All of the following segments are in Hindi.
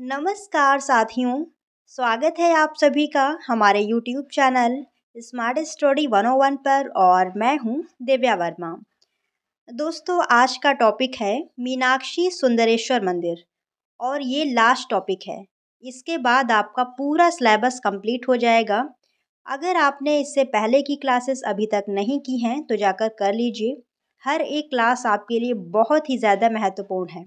नमस्कार साथियों स्वागत है आप सभी का हमारे यूट्यूब चैनल स्मार्ट स्टोरी 101 पर और मैं हूं दिव्या वर्मा दोस्तों आज का टॉपिक है मीनाक्षी सुंदरेश्वर मंदिर और ये लास्ट टॉपिक है इसके बाद आपका पूरा सिलेबस कंप्लीट हो जाएगा अगर आपने इससे पहले की क्लासेस अभी तक नहीं की हैं तो जाकर कर लीजिए हर एक क्लास आपके लिए बहुत ही ज़्यादा महत्वपूर्ण है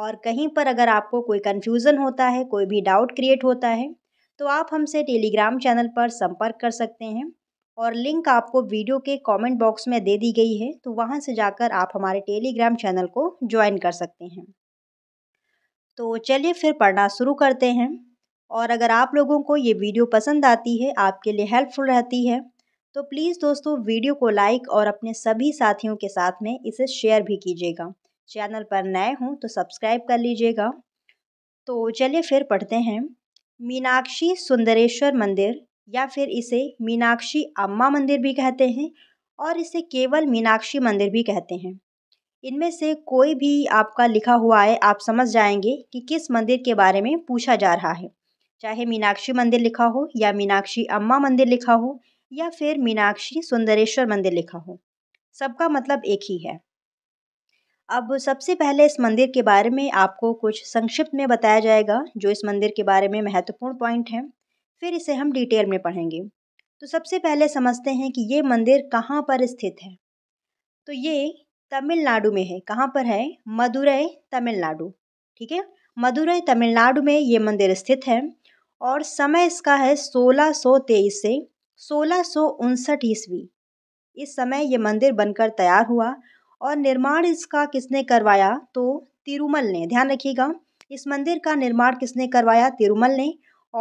और कहीं पर अगर आपको कोई कन्फ्यूज़न होता है कोई भी डाउट क्रिएट होता है तो आप हमसे टेलीग्राम चैनल पर संपर्क कर सकते हैं और लिंक आपको वीडियो के कमेंट बॉक्स में दे दी गई है तो वहां से जाकर आप हमारे टेलीग्राम चैनल को ज्वाइन कर सकते हैं तो चलिए फिर पढ़ना शुरू करते हैं और अगर आप लोगों को ये वीडियो पसंद आती है आपके लिए हेल्पफुल रहती है तो प्लीज़ दोस्तों वीडियो को लाइक और अपने सभी साथियों के साथ में इसे शेयर भी कीजिएगा चैनल पर नए हों तो सब्सक्राइब कर लीजिएगा तो चलिए फिर पढ़ते हैं मीनाक्षी सुंदरेश्वर मंदिर या फिर इसे मीनाक्षी अम्मा मंदिर भी कहते हैं और इसे केवल मीनाक्षी मंदिर भी कहते हैं इनमें से कोई भी आपका लिखा हुआ है आप समझ जाएंगे कि किस मंदिर के बारे में पूछा जा रहा है चाहे मीनाक्षी मंदिर लिखा हो या मीनाक्षी अम्मा मंदिर लिखा हो या फिर मीनाक्षी सुंदरेश्वर मंदिर लिखा हो सबका मतलब एक ही है अब सबसे पहले इस मंदिर के बारे में आपको कुछ संक्षिप्त में बताया जाएगा जो इस मंदिर के बारे में महत्वपूर्ण पॉइंट हैं फिर इसे हम डिटेल में पढ़ेंगे तो सबसे पहले समझते हैं कि ये मंदिर कहाँ पर स्थित है तो ये तमिलनाडु में है कहाँ पर है मदुरई तमिलनाडु ठीक है मदुरई तमिलनाडु में ये मंदिर स्थित है और समय इसका है सोलह से सोलह ईस्वी इस समय ये मंदिर बनकर तैयार हुआ और निर्माण इसका किसने करवाया तो तिरुमल ने ध्यान रखिएगा इस मंदिर का निर्माण किसने करवाया तिरुमल ने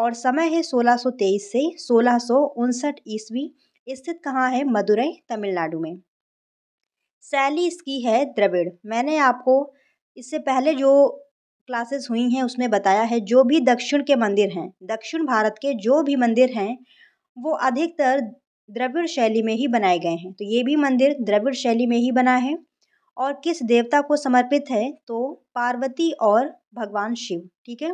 और समय है 1623 से सोलह ईस्वी स्थित कहाँ है मदुरई तमिलनाडु में शैली इसकी है द्रविड़ मैंने आपको इससे पहले जो क्लासेस हुई हैं उसमें बताया है जो भी दक्षिण के मंदिर हैं दक्षिण भारत के जो भी मंदिर हैं वो अधिकतर द्रविड़ शैली में ही बनाए गए हैं तो ये भी मंदिर द्रविड़ शैली में ही बना है और किस देवता को समर्पित है तो पार्वती और भगवान शिव ठीक है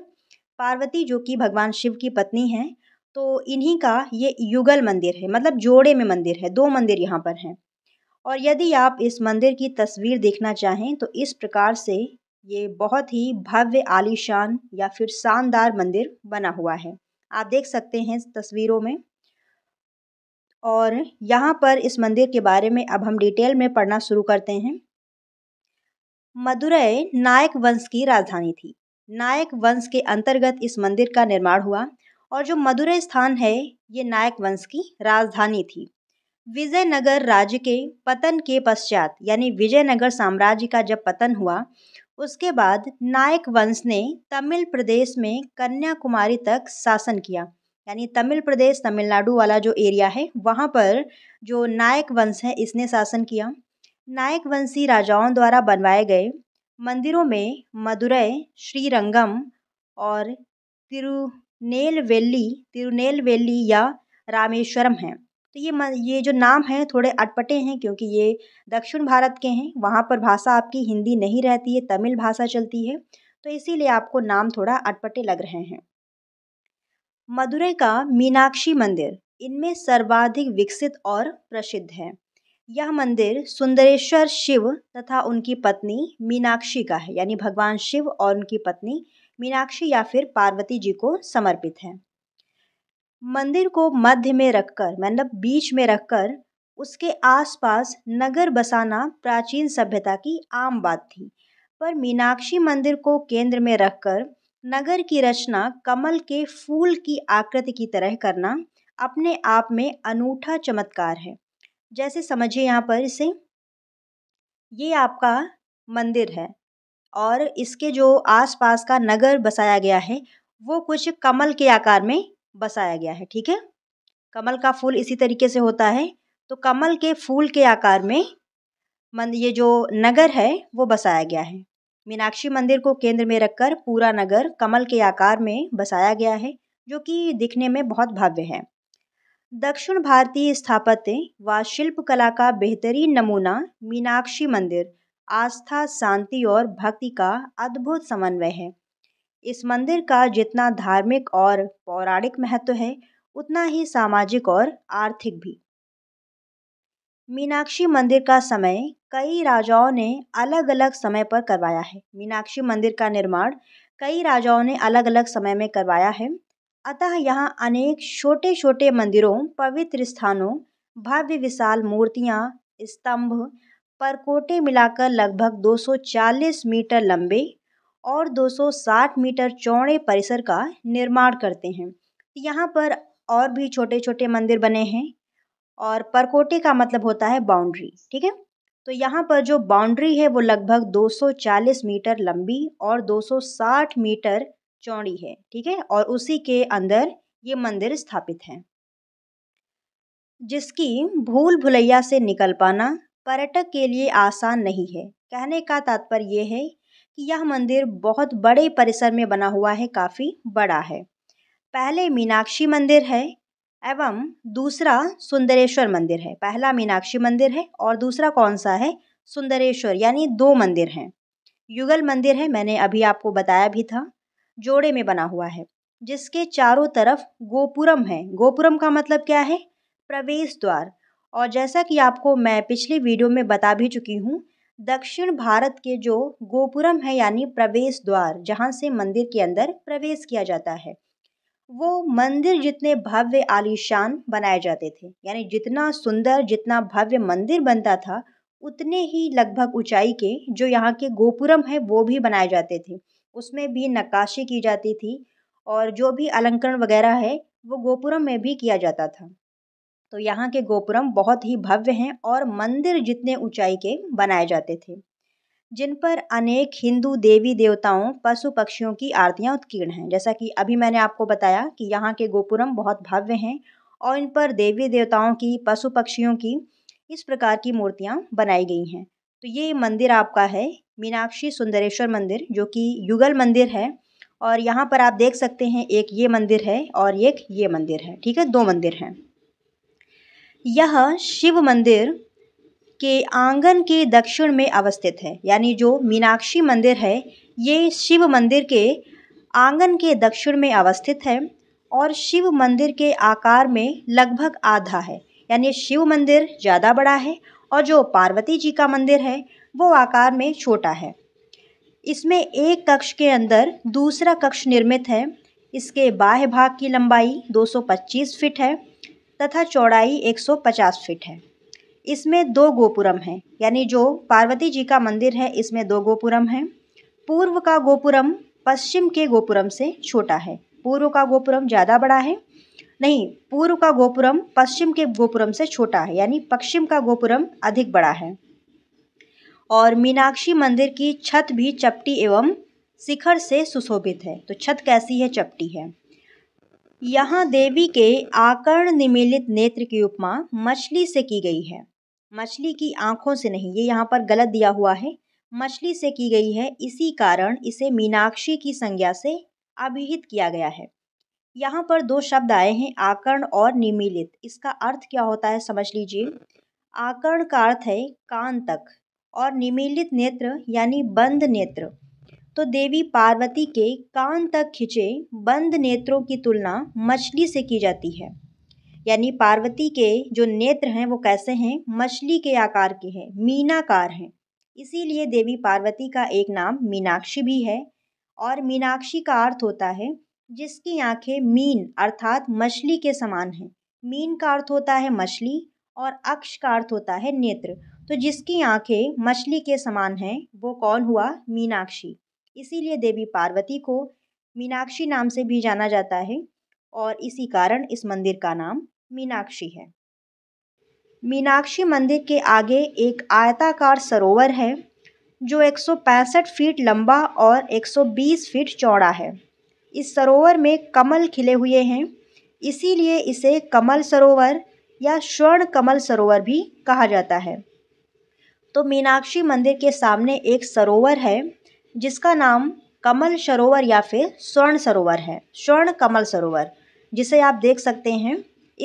पार्वती जो कि भगवान शिव की पत्नी हैं तो इन्हीं का ये युगल मंदिर है मतलब जोड़े में मंदिर है दो मंदिर यहाँ पर हैं और यदि आप इस मंदिर की तस्वीर देखना चाहें तो इस प्रकार से ये बहुत ही भव्य आलीशान या फिर शानदार मंदिर बना हुआ है आप देख सकते हैं तस्वीरों में और यहाँ पर इस मंदिर के बारे में अब हम डिटेल में पढ़ना शुरू करते हैं मदुरै नायक वंश की राजधानी थी नायक वंश के अंतर्गत इस मंदिर का निर्माण हुआ और जो मदुरै स्थान है ये नायक वंश की राजधानी थी विजयनगर राज्य के पतन के पश्चात यानी विजयनगर साम्राज्य का जब पतन हुआ उसके बाद नायक वंश ने तमिल प्रदेश में कन्याकुमारी तक शासन किया यानी तमिल प्रदेश तमिलनाडु वाला जो एरिया है वहाँ पर जो नायक वंश है इसने शासन किया नायक वंशी राजाओं द्वारा बनवाए गए मंदिरों में मदुरै श्रीरंगम और तिरुनेलवेली तिरुनेलवेली या रामेश्वरम हैं तो ये ये जो नाम हैं थोड़े अटपटे हैं क्योंकि ये दक्षिण भारत के हैं वहाँ पर भाषा आपकी हिंदी नहीं रहती है तमिल भाषा चलती है तो इसीलिए आपको नाम थोड़ा अटपटे लग रहे हैं मदुरै का मीनाक्षी मंदिर इनमें सर्वाधिक विकसित और प्रसिद्ध है यह मंदिर सुंदरेश्वर शिव तथा उनकी पत्नी मीनाक्षी का है यानी भगवान शिव और उनकी पत्नी मीनाक्षी या फिर पार्वती जी को समर्पित है मंदिर को मध्य में रखकर मतलब बीच में रखकर उसके आसपास नगर बसाना प्राचीन सभ्यता की आम बात थी पर मीनाक्षी मंदिर को केंद्र में रखकर नगर की रचना कमल के फूल की आकृति की तरह करना अपने आप में अनूठा चमत्कार है जैसे समझिए यहाँ पर इसे ये आपका मंदिर है और इसके जो आसपास का नगर बसाया गया है वो कुछ कमल के आकार में बसाया गया है ठीक है कमल का फूल इसी तरीके से होता है तो कमल के फूल के आकार में मंद ये जो नगर है वो बसाया गया है मीनाक्षी मंदिर को केंद्र में रखकर पूरा नगर कमल के आकार में बसाया गया है जो कि दिखने में बहुत भव्य है दक्षिण भारतीय स्थापत्य व शिल्पकला का बेहतरीन नमूना मीनाक्षी मंदिर आस्था शांति और भक्ति का अद्भुत समन्वय है इस मंदिर का जितना धार्मिक और पौराणिक महत्व है उतना ही सामाजिक और आर्थिक भी मीनाक्षी मंदिर का समय कई राजाओं ने अलग अलग समय पर करवाया है मीनाक्षी मंदिर का निर्माण कई राजाओं ने अलग अलग समय में करवाया है अतः यहाँ अनेक छोटे छोटे मंदिरों पवित्र स्थानों भव्य विशाल मूर्तियाँ स्तंभ परकोटे मिलाकर लगभग 240 मीटर लंबे और 260 मीटर चौड़े परिसर का निर्माण करते हैं यहाँ पर और भी छोटे छोटे मंदिर बने हैं और परकोटे का मतलब होता है बाउंड्री ठीक है तो यहाँ पर जो बाउंड्री है वो लगभग 240 मीटर लंबी और 260 मीटर चौड़ी है ठीक है और उसी के अंदर ये मंदिर स्थापित है जिसकी भूल भुलैया से निकल पाना पर्यटक के लिए आसान नहीं है कहने का तात्पर्य यह है कि यह मंदिर बहुत बड़े परिसर में बना हुआ है काफ़ी बड़ा है पहले मीनाक्षी मंदिर है एवं दूसरा सुंदरेश्वर मंदिर है पहला मीनाक्षी मंदिर है और दूसरा कौन सा है सुंदरेश्वर यानी दो मंदिर हैं युगल मंदिर है मैंने अभी आपको बताया भी था जोड़े में बना हुआ है जिसके चारों तरफ गोपुरम है गोपुरम का मतलब क्या है प्रवेश द्वार और जैसा कि आपको मैं पिछली वीडियो में बता भी चुकी हूँ दक्षिण भारत के जो गोपुरम है यानी प्रवेश द्वार जहाँ से मंदिर के अंदर प्रवेश किया जाता है वो मंदिर जितने भव्य आलीशान बनाए जाते थे यानी जितना सुंदर जितना भव्य मंदिर बनता था उतने ही लगभग ऊंचाई के जो यहाँ के गोपुरम है वो भी बनाए जाते थे उसमें भी नक्काशी की जाती थी और जो भी अलंकरण वगैरह है वो गोपुरम में भी किया जाता था तो यहाँ के गोपुरम बहुत ही भव्य हैं और मंदिर जितने ऊंचाई के बनाए जाते थे जिन पर अनेक हिंदू देवी देवताओं पशु पक्षियों की आरतियाँ उत्कीर्ण हैं जैसा कि अभी मैंने आपको बताया कि यहाँ के गोपुरम बहुत भव्य हैं और इन पर देवी देवताओं की पशु पक्षियों की इस प्रकार की मूर्तियाँ बनाई गई हैं तो ये मंदिर आपका है मीनाक्षी सुंदरेश्वर मंदिर जो कि युगल मंदिर है और यहाँ पर आप देख सकते हैं एक ये मंदिर है और एक ये मंदिर है ठीक है दो मंदिर हैं यह शिव मंदिर के आंगन के दक्षिण में अवस्थित है यानी जो मीनाक्षी मंदिर है ये शिव मंदिर के आंगन के दक्षिण में अवस्थित है और शिव मंदिर के आकार में लगभग आधा है यानी शिव मंदिर ज़्यादा बड़ा है और जो पार्वती जी का मंदिर है वो आकार में छोटा है इसमें एक कक्ष के अंदर दूसरा कक्ष निर्मित है इसके बाह्य भाग की लंबाई 225 फीट है तथा चौड़ाई 150 फीट है इसमें दो गोपुरम हैं यानी जो पार्वती जी का मंदिर है इसमें दो गोपुरम हैं पूर्व का गोपुरम पश्चिम के गोपुरम से छोटा है पूर्व का गोपुरम ज़्यादा बड़ा है नहीं पूर्व का गोपुरम पश्चिम के गोपुरम से छोटा है यानी पश्चिम का गोपुरम अधिक बड़ा है और मीनाक्षी मंदिर की छत भी चपटी एवं शिखर से सुशोभित है तो छत कैसी है चपटी है यहाँ देवी के आकर्ण निमिलित नेत्र की उपमा मछली से की गई है मछली की आंखों से नहीं ये यहाँ पर गलत दिया हुआ है मछली से की गई है इसी कारण इसे मीनाक्षी की संज्ञा से अभिहित किया गया है यहाँ पर दो शब्द आए हैं आकर्ण और निमिलित इसका अर्थ क्या होता है समझ लीजिए आकर्ण का अर्थ है कान तक और निमिलित नेत्र यानी बंद नेत्र तो देवी पार्वती के कान तक खिंचे बंद नेत्रों की तुलना मछली से की जाती है यानी पार्वती के जो नेत्र हैं वो कैसे हैं मछली के आकार के हैं मीनाकार हैं इसीलिए देवी पार्वती का एक नाम मीनाक्षी भी है और मीनाक्षी का अर्थ होता है जिसकी आंखें मीन अर्थात मछली के समान हैं मीन का अर्थ होता है मछली और अक्ष का अर्थ होता है नेत्र तो जिसकी आंखें मछली के समान हैं वो कौन हुआ मीनाक्षी इसीलिए देवी पार्वती को मीनाक्षी नाम से भी जाना जाता है और इसी कारण इस मंदिर का नाम मीनाक्षी है मीनाक्षी मंदिर के आगे एक आयताकार सरोवर है जो 165 फीट लंबा और 120 फीट चौड़ा है इस सरोवर में कमल खिले हुए हैं इसीलिए इसे कमल सरोवर या स्वर्ण कमल सरोवर भी कहा जाता है तो मीनाक्षी मंदिर के सामने एक सरोवर है जिसका नाम कमल सरोवर या फिर स्वर्ण सरोवर है स्वर्ण कमल सरोवर जिसे आप देख सकते हैं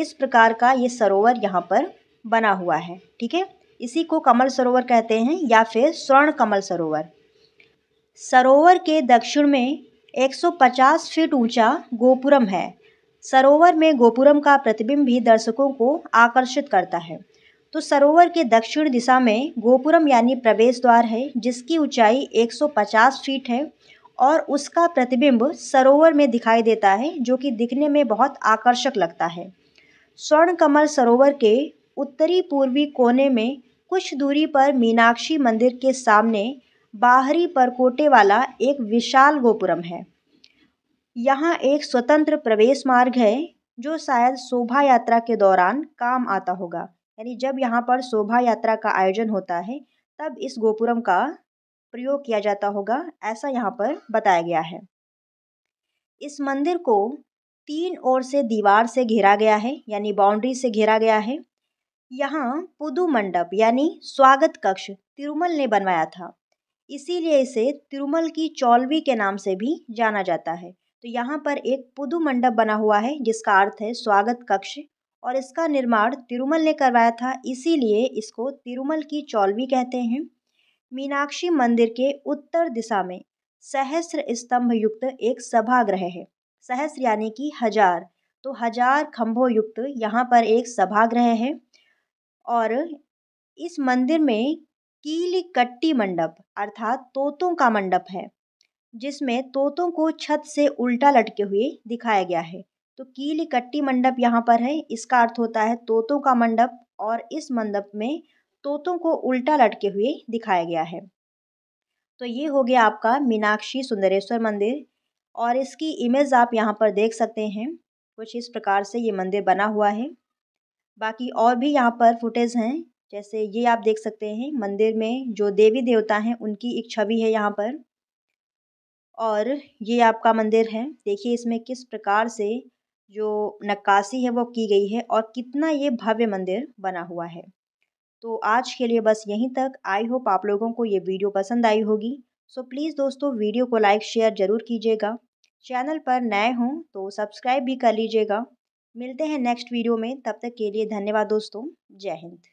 इस प्रकार का ये सरोवर यहाँ पर बना हुआ है ठीक है इसी को कमल सरोवर कहते हैं या फिर स्वर्ण कमल सरोवर सरोवर के दक्षिण में 150 फीट ऊंचा गोपुरम है सरोवर में गोपुरम का प्रतिबिंब भी दर्शकों को आकर्षित करता है तो सरोवर के दक्षिण दिशा में गोपुरम यानी प्रवेश द्वार है जिसकी ऊंचाई 150 फीट है और उसका प्रतिबिंब सरोवर में दिखाई देता है जो कि दिखने में बहुत आकर्षक लगता है स्वर्ण कमल सरोवर के उत्तरी पूर्वी कोने में कुछ दूरी पर मीनाक्षी मंदिर के सामने बाहरी परकोटे वाला एक विशाल गोपुरम है यहाँ एक स्वतंत्र प्रवेश मार्ग है जो शायद शोभा यात्रा के दौरान काम आता होगा यानी जब यहाँ पर शोभा यात्रा का आयोजन होता है तब इस गोपुरम का प्रयोग किया जाता होगा ऐसा यहाँ पर बताया गया है इस मंदिर को तीन ओर से दीवार से घेरा गया है यानी बाउंड्री से घेरा गया है यहाँ पुदु मंडप यानी स्वागत कक्ष तिरुमल ने बनवाया था इसीलिए इसे तिरुमल की चौलवी के नाम से भी जाना जाता है तो यहाँ पर एक पुदु मंडप बना हुआ है जिसका अर्थ है स्वागत कक्ष और इसका निर्माण तिरुमल ने करवाया था इसीलिए इसको तिरुमल की चौल भी कहते हैं मीनाक्षी मंदिर के उत्तर दिशा में सहस्र स्तंभ युक्त एक सभाग्रह है सहस्र यानी कि हजार तो हजार खम्भों युक्त यहाँ पर एक सभाग्रह है और इस मंदिर में कीली कट्टी मंडप अर्थात तोतों का मंडप है जिसमें तोतों को छत से उल्टा लटके हुए दिखाया गया है तो कील इकट्टी मंडप यहाँ पर है इसका अर्थ होता है तोतों का मंडप और इस मंडप में तोतों को उल्टा लटके हुए दिखाया गया है तो ये हो गया आपका मीनाक्षी सुंदरेश्वर मंदिर और इसकी इमेज आप यहाँ पर देख सकते हैं कुछ इस प्रकार से ये मंदिर बना हुआ है बाकी और भी यहाँ पर फुटेज हैं जैसे ये आप देख सकते हैं मंदिर में जो देवी देवता हैं उनकी एक छवि है यहाँ पर और ये आपका मंदिर है देखिए इसमें किस प्रकार से जो नक्काशी है वो की गई है और कितना ये भव्य मंदिर बना हुआ है तो आज के लिए बस यहीं तक आई होप आप लोगों को ये वीडियो पसंद आई होगी सो प्लीज़ दोस्तों वीडियो को लाइक शेयर ज़रूर कीजिएगा चैनल पर नए हों तो सब्सक्राइब भी कर लीजिएगा मिलते हैं नेक्स्ट वीडियो में तब तक के लिए धन्यवाद दोस्तों जय हिंद